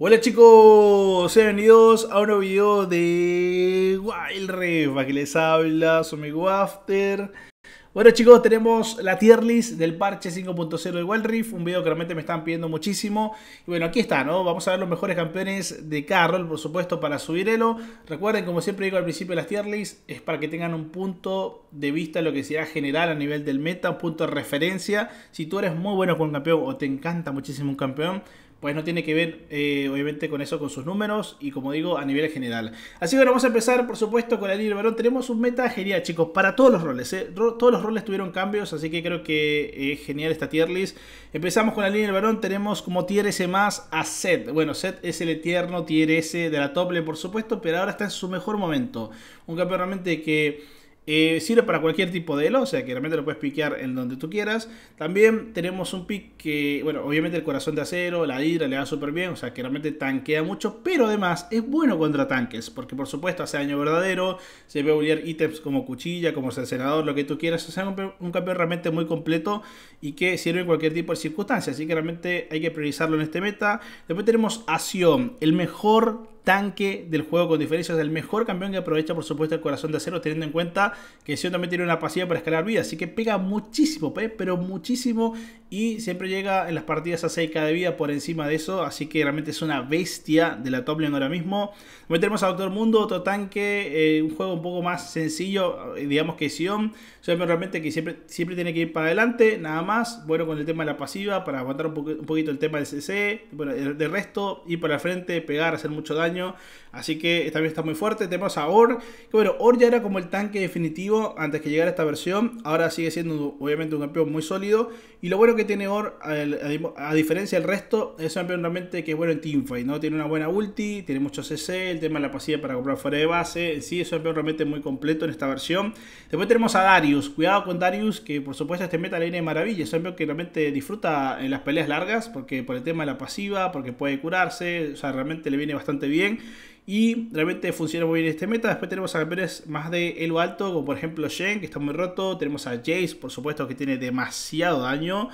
Hola chicos, bienvenidos a un nuevo video de Wild Rift, aquí les habla su amigo After. Bueno chicos, tenemos la tier list del parche 5.0 de Wild Rift, un video que realmente me están pidiendo muchísimo. Y bueno, aquí está, ¿no? Vamos a ver los mejores campeones de cada por supuesto, para subir elo. Recuerden, como siempre digo al principio las tier lists, es para que tengan un punto de vista lo que sea general a nivel del meta, un punto de referencia. Si tú eres muy bueno con un campeón o te encanta muchísimo un campeón, pues no tiene que ver eh, obviamente con eso, con sus números y como digo a nivel general. Así que bueno, vamos a empezar por supuesto con la línea del Varón. Tenemos un meta genial chicos para todos los roles. Eh. Todos los roles tuvieron cambios, así que creo que es genial esta tier list. Empezamos con la línea del Varón, tenemos como tier S más a Set. Bueno, Set es el eterno tier S de la Tople por supuesto, pero ahora está en su mejor momento. Un campeón realmente que eh, sirve para cualquier tipo de elo, o sea que realmente lo puedes piquear en donde tú quieras. También tenemos un pick que, bueno, obviamente el corazón de acero, la hidra le da súper bien, o sea que realmente tanquea mucho, pero además es bueno contra tanques, porque por supuesto hace daño verdadero, se puede unir ítems como cuchilla, como cercenador, lo que tú quieras, o sea, un, un campeón realmente muy completo y que sirve en cualquier tipo de circunstancias, así que realmente hay que priorizarlo en este meta. Después tenemos Acción, el mejor tanque del juego con diferencias Es el mejor campeón que aprovecha, por supuesto, el corazón de acero, teniendo en cuenta que Sion también tiene una pasiva para escalar vida. Así que pega muchísimo, pero muchísimo. Y siempre llega en las partidas a 6k de vida por encima de eso. Así que realmente es una bestia de la top lane ahora mismo. También tenemos a Doctor Mundo, otro tanque. Eh, un juego un poco más sencillo, eh, digamos que Sion. Siempre realmente que siempre, siempre tiene que ir para adelante, nada más. Bueno, con el tema de la pasiva, para aguantar un, poquito el tema del CC. Bueno, resto, ir para la frente, pegar, hacer mucho daño. Así que también está muy fuerte. Tenemos a Or. Que bueno, Or ya era como el tanque definitivo antes que llegara esta versión. Ahora sigue siendo obviamente un campeón muy sólido. Y lo bueno que tiene Or, a, diferencia del resto, es un realmente que bueno en teamfight, ¿no? Tiene una buena ulti, tiene mucho CC, el tema de la pasiva para comprar fuera de base. Sí, es un realmente muy completo en esta versión. Después tenemos a Darius. Cuidado con Darius, que por supuesto este meta le viene maravilla. Es un que realmente disfruta en las peleas largas, porque por el tema de la pasiva, porque puede curarse. O sea, realmente le viene bastante bien. Y realmente funciona muy bien este meta. Después tenemos a campeones más de elo alto, como por ejemplo Shen, que está muy roto. Tenemos a Jace, por supuesto, que tiene demasiado daño.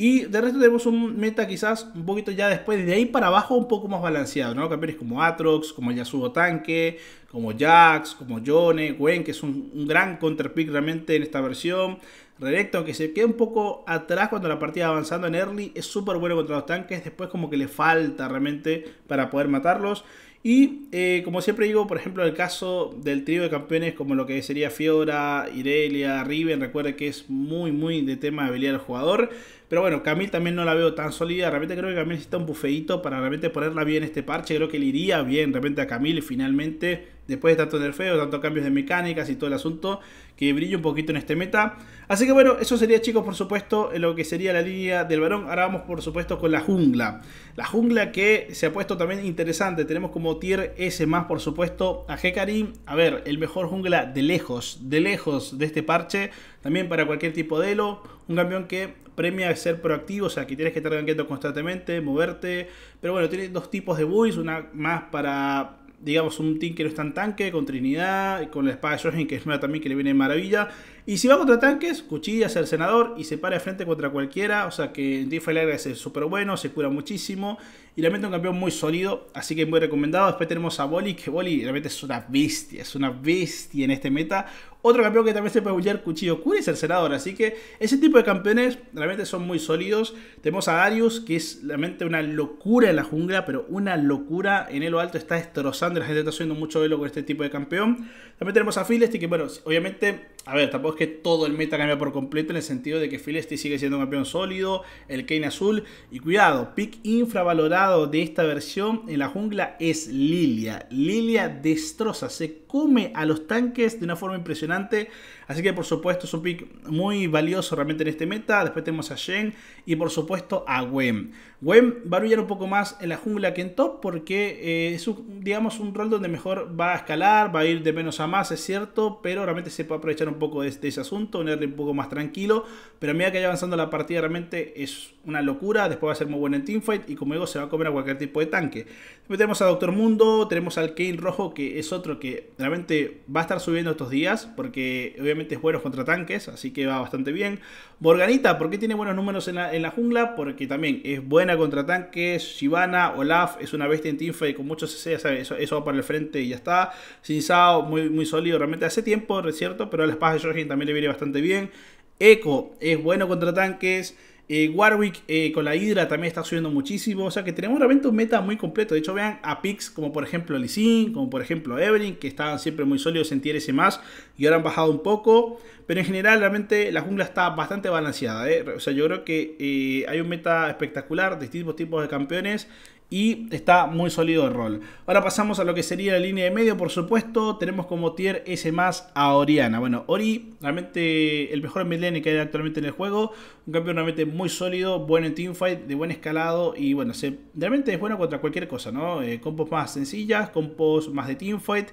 Y de resto tenemos un meta quizás un poquito ya después, de ahí para abajo un poco más balanceado, ¿no? Campeones como Atrox, como Yasuo Tanque, como Jax, como Jone, Gwen, que es un, gran counterpick realmente en esta versión. Redecto, que se queda un poco atrás cuando la partida avanzando en early, es súper bueno contra los tanques, después como que le falta realmente para poder matarlos. Y eh, como siempre digo, por ejemplo, el caso del trío de campeones como lo que sería Fiora, Irelia, Riven, recuerde que es muy muy de tema de habilidad del jugador. Pero bueno, Camille también no la veo tan sólida. Realmente creo que Camille necesita un bufeito para realmente ponerla bien este parche. Creo que le iría bien realmente a Camille finalmente. Después de tanto nerfeo, tanto cambios de mecánicas y todo el asunto. Que brille un poquito en este meta. Así que bueno, eso sería chicos por supuesto lo que sería la línea del varón. Ahora vamos por supuesto con la jungla. La jungla que se ha puesto también interesante. Tenemos como tier S más por supuesto a Hekarim. A ver, el mejor jungla de lejos, de lejos de este parche. También para cualquier tipo de elo. Un campeón que premia ser proactivo, o sea, que tienes que estar ganqueando constantemente, moverte. Pero bueno, tiene dos tipos de buis una más para, digamos, un team que no es tan tanque, con Trinidad, con la espada de que es nueva también, que le viene de maravilla. Y si va contra tanques, cuchillas, Senador y se para de frente contra cualquiera. O sea que en es súper bueno, se cura muchísimo. Y realmente un campeón muy sólido, así que muy recomendado. Después tenemos a Boli, que Boli realmente es una bestia, es una bestia en este meta. Otro campeón que también se puede bullear cuchillo cura el Senador. Así que ese tipo de campeones realmente son muy sólidos. Tenemos a Arius que es realmente una locura en la jungla, pero una locura en lo alto. Está destrozando. La gente está subiendo mucho velo con este tipo de campeón. También tenemos a Philesty, que bueno, obviamente a ver, tampoco es que todo el meta cambie por completo en el sentido de que Philesti sigue siendo un campeón sólido, el Kane azul. Y cuidado, pick infravalorado de esta versión en la jungla es Lilia. Lilia destroza, se come a los tanques de una forma impresionante. Así que por supuesto es un pick muy valioso realmente en este meta. Después tenemos a Shen y por supuesto a Gwen. Gwen va a brillar un poco más en la jungla que en top porque eh, es un, digamos un rol donde mejor va a escalar, va a ir de menos a más, es cierto, pero realmente se puede aprovechar un poco de, ese asunto, un R un poco más tranquilo, pero a medida que vaya avanzando la partida realmente es una locura, después va a ser muy bueno en teamfight y como digo se va a comer a cualquier tipo de tanque. tenemos a Doctor Mundo, tenemos al Kane Rojo que es otro que realmente va a estar subiendo estos días porque obviamente es bueno contra tanques, así que va bastante bien. Morganita, porque tiene buenos números en la, jungla? Porque también es buena contra tanques, Shivana, Olaf, es una bestia en teamfight con muchos CC, Eso, va para el frente y ya está. Sin Sao, muy, muy sólido realmente hace tiempo, es cierto, pero las de también le viene bastante bien. Echo es bueno contra tanques. Eh, Warwick eh, con la Hydra también está subiendo muchísimo. O sea que tenemos realmente un meta muy completo. De hecho, vean a Pix como por ejemplo Lisin, como por ejemplo Evelyn, que estaban siempre muy sólidos en tier más y ahora han bajado un poco. Pero en general, realmente la jungla está bastante balanceada. ¿eh? O sea, yo creo que eh, hay un meta espectacular, de distintos tipos de campeones. Y está muy sólido el rol. Ahora pasamos a lo que sería la línea de medio. Por supuesto, tenemos como tier S más a Oriana. Bueno, Ori, realmente el mejor midlane que hay actualmente en el juego. Un campeón realmente muy sólido, bueno en teamfight, de buen escalado. Y bueno, realmente es bueno contra cualquier cosa, ¿no? Eh, compos más sencillas, compos más de teamfight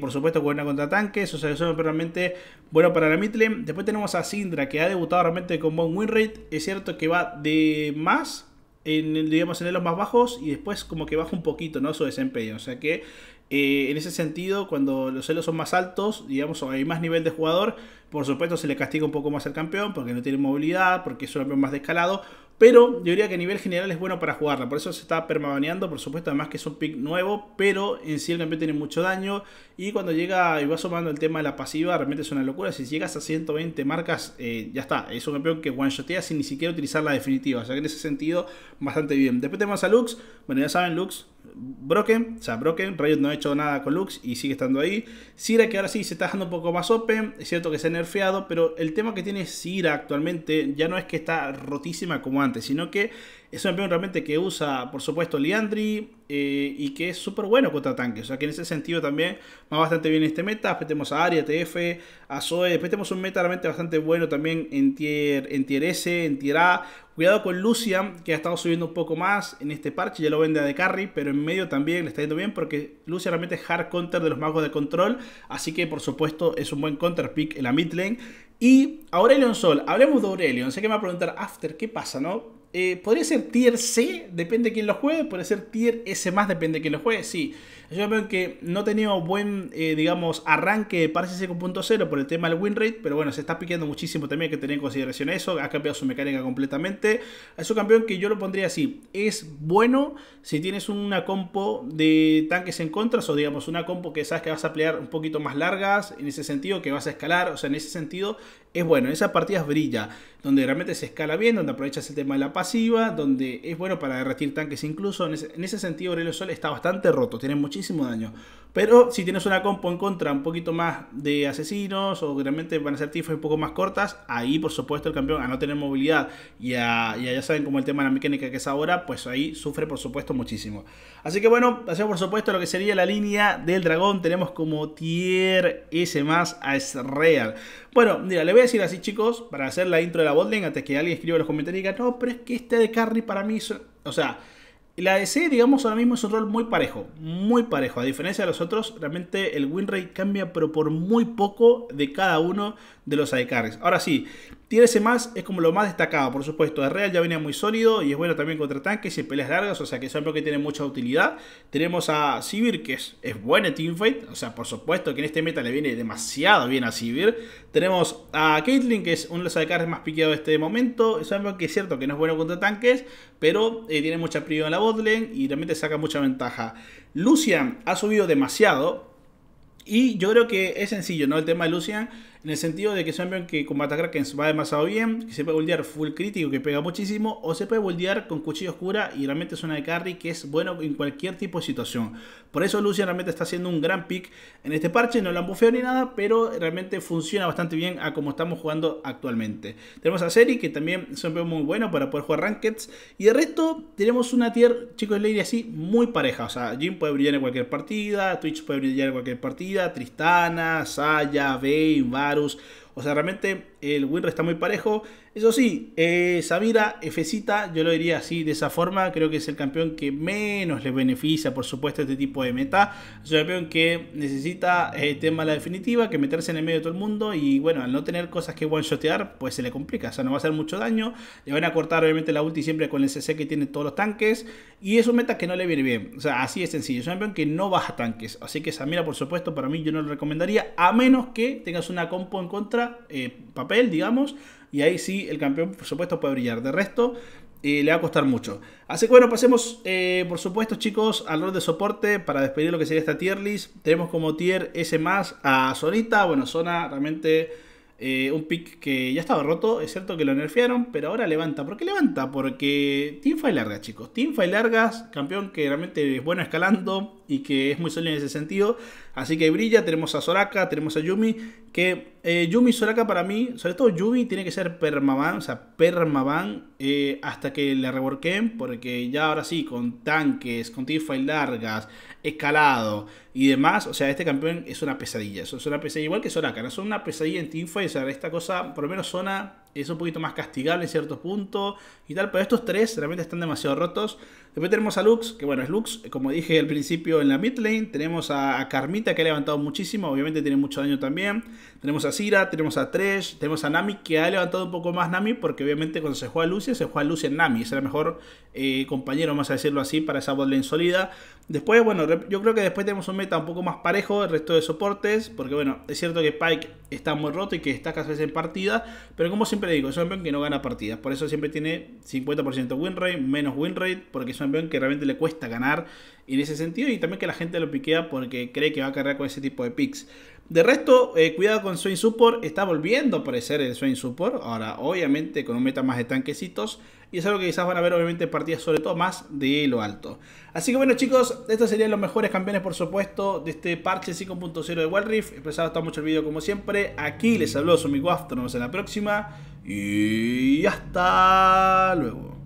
por supuesto, buena contra tanques. O sea, eso es realmente bueno para la midlane. Después tenemos a Sindra, que ha debutado realmente con buen win rate. Es cierto que va de más en, digamos, en los más bajos y después como que baja un poquito, ¿no? Su desempeño. O sea que eh, en ese sentido, cuando los celos son más altos, digamos, hay más nivel de jugador, por supuesto se le castiga un poco más al campeón porque no tiene movilidad, porque es un campeón más descalado Pero yo diría que a nivel general es bueno para jugarla. Por eso se está permabaneando. Por supuesto, además que es un pick nuevo. Pero en sí el campeón tiene mucho daño. Y cuando llega y va sumando el tema de la pasiva, realmente es una locura. Si llegas a 120 marcas, eh, ya está. Es un campeón que one-shotea sin ni siquiera utilizar la definitiva. O sea que en ese sentido, bastante bien. Después tenemos a Lux. Bueno, ya saben, Lux Broken, o sea, Broken, Riot no ha hecho nada con Lux y sigue estando ahí. era que ahora sí se está dejando un poco más open. Es cierto que se pero el tema que tiene Sira actualmente ya no es que está rotísima como antes, sino que es un campeón realmente que usa, por supuesto, Liandry eh, y que es súper bueno contra tanques. O sea que en ese sentido también va bastante bien este meta. Después tenemos a Aria, TF, a Zoe. Después un meta realmente bastante bueno también en tier, en tier S, en tier A. Cuidado con Lucia, que ha estado subiendo un poco más en este parche, ya lo vende a de carry, pero en medio también le está yendo bien porque Lucia realmente es hard counter de los magos de control, así que por supuesto es un buen counter pick en la mid lane. Y Aurelion Sol, hablemos de Aurelion, sé que me va a preguntar After, ¿qué pasa, no? Eh, podría ser tier C, depende de quién lo juegue, podría ser tier S más, depende de quién lo juegue, sí. Yo campeón que no ha tenido buen, eh, digamos, arranque para ese 5.0 por el tema del win rate, pero bueno, se está piqueando muchísimo también, que tener en consideración eso, ha cambiado su mecánica completamente. Es un campeón que yo lo pondría así, es bueno si tienes una compo de tanques en contras o digamos una compo que sabes que vas a pelear un poquito más largas, en ese sentido que vas a escalar, o sea, en ese sentido es bueno, en esas partidas brilla donde realmente se escala bien, donde aprovechas el tema de la pasiva, donde es bueno para derretir tanques incluso. En ese, sentido, Aurelio Sol está bastante roto, tiene muchísimo daño. Pero si tienes una compo en contra un poquito más de asesinos o realmente van a ser tifos un poco más cortas, ahí por supuesto el campeón a no tener movilidad y ya saben como el tema de la mecánica que es ahora, pues ahí sufre por supuesto muchísimo. Así que bueno, hacemos por supuesto lo que sería la línea del dragón. Tenemos como tier S más a Real. Bueno, mira, le voy a decir así chicos, para hacer la intro de la la botlane hasta que alguien escriba en los comentarios y diga, no, pero es que este de carry para mí, o sea, la C, digamos, ahora mismo es un rol muy parejo, muy parejo. A diferencia de los otros, realmente el win cambia, pero por muy poco de cada uno de los sidecarries. Ahora sí, ese más es como lo más destacado, por supuesto. Real ya venía muy sólido y es bueno también contra tanques y peleas largas, o sea que es algo que tiene mucha utilidad. Tenemos a Sivir, que es, es buena en teamfight, o sea, por supuesto que en este meta le viene demasiado bien a Sivir. Tenemos a Caitlyn, que es uno de los sidecarries más piqueados de este momento. Es algo que es cierto que no es bueno contra tanques, pero eh, tiene mucha prioridad en la botlane y realmente saca mucha ventaja. Lucian ha subido demasiado, y yo creo que es sencillo, ¿no? El tema de Lucian en el sentido de que es un que con Batacrackens va demasiado bien, que se puede voltear full crítico, que pega muchísimo, o se puede voltear con cuchillo oscura y realmente es una de carry que es bueno en cualquier tipo de situación. Por eso Lucian realmente está haciendo un gran pick en este parche, no lo han bufeado ni nada, pero realmente funciona bastante bien a como estamos jugando actualmente. Tenemos a Seri, que también es un muy bueno para poder jugar Rankeds, y de resto tenemos una tier, chicos, lady así, muy pareja, o sea, Jim puede brillar en cualquier partida, Twitch puede brillar en cualquier partida, Tristana, Saya, Vayne, Vayne o sea, realmente el winre está muy parejo. Eso sí, eh, Samira, Fecita, yo lo diría así, de esa forma. Creo que es el campeón que menos le beneficia, por supuesto, este tipo de meta. Es un campeón que necesita eh, tema la definitiva, que meterse en el medio de todo el mundo. Y bueno, al no tener cosas que one-shotear, pues se le complica. O sea, no va a hacer mucho daño. Le van a cortar, obviamente, la ulti siempre con el CC que tiene todos los tanques. Y es un meta que no le viene bien. O sea, así de sencillo. Es un campeón que no baja tanques. Así que Samira, por supuesto, para mí yo no lo recomendaría, a menos que tengas una compo en contra, eh, papel digamos, y ahí sí el campeón, por supuesto, puede brillar. De resto, eh, le va a costar mucho. Así que bueno, pasemos, eh, por supuesto, chicos, al rol de soporte para despedir lo que sería esta tier list. Tenemos como tier S más a Zonita, Bueno, Zona realmente eh, un pick que ya estaba roto. Es cierto que lo nerfearon, pero ahora levanta. ¿Por qué levanta? Porque teamfight largas, chicos. Teamfight largas, campeón que realmente es bueno escalando y que es muy sólido en ese sentido. Así que brilla, tenemos a Soraka, tenemos a Yumi, que eh, Yumi y Soraka para mí, sobre todo Yumi, tiene que ser permaban, o sea, permaban eh, hasta que le reborquen, porque ya ahora sí, con tanques, con teamfight largas, escalado y demás, o sea, este campeón es una pesadilla, es una pesadilla, igual que Soraka, no es una pesadilla en teamfight, o sea, esta cosa por lo menos zona es un poquito más castigable en ciertos puntos y tal, pero estos tres realmente están demasiado rotos. Después tenemos a Lux, que bueno, es Lux, como dije al principio en la mid lane. Tenemos a, Carmita, que ha levantado muchísimo, obviamente tiene mucho daño también. Tenemos a Sira, tenemos a Tresh, tenemos a Nami, que ha levantado un poco más Nami, porque obviamente cuando se juega Lucia, se juega Lucia en Nami. Es el mejor eh, compañero, vamos a decirlo así, para esa botlane sólida. Después, bueno, yo creo que después tenemos un meta un poco más parejo, el resto de soportes, porque bueno, es cierto que Pike está muy roto y que está casi en partida, pero como siempre digo, es un campeón que no gana partidas, por eso siempre tiene 50% win rate, menos win rate, porque es un campeón que realmente le cuesta ganar en ese sentido y también que la gente lo piquea porque cree que va a cargar con ese tipo de picks. De resto, eh, cuidado con Swain Support, está volviendo a aparecer el Swing Support, ahora obviamente con un meta más de tanquecitos, y es algo que quizás van a ver obviamente partidas sobre todo más de lo alto. Así que bueno chicos, estos serían los mejores campeones por supuesto de este parche 5.0 de Wild Rift, espero que mucho el video como siempre, aquí les habló Miguel. nos vemos en la próxima, y hasta luego.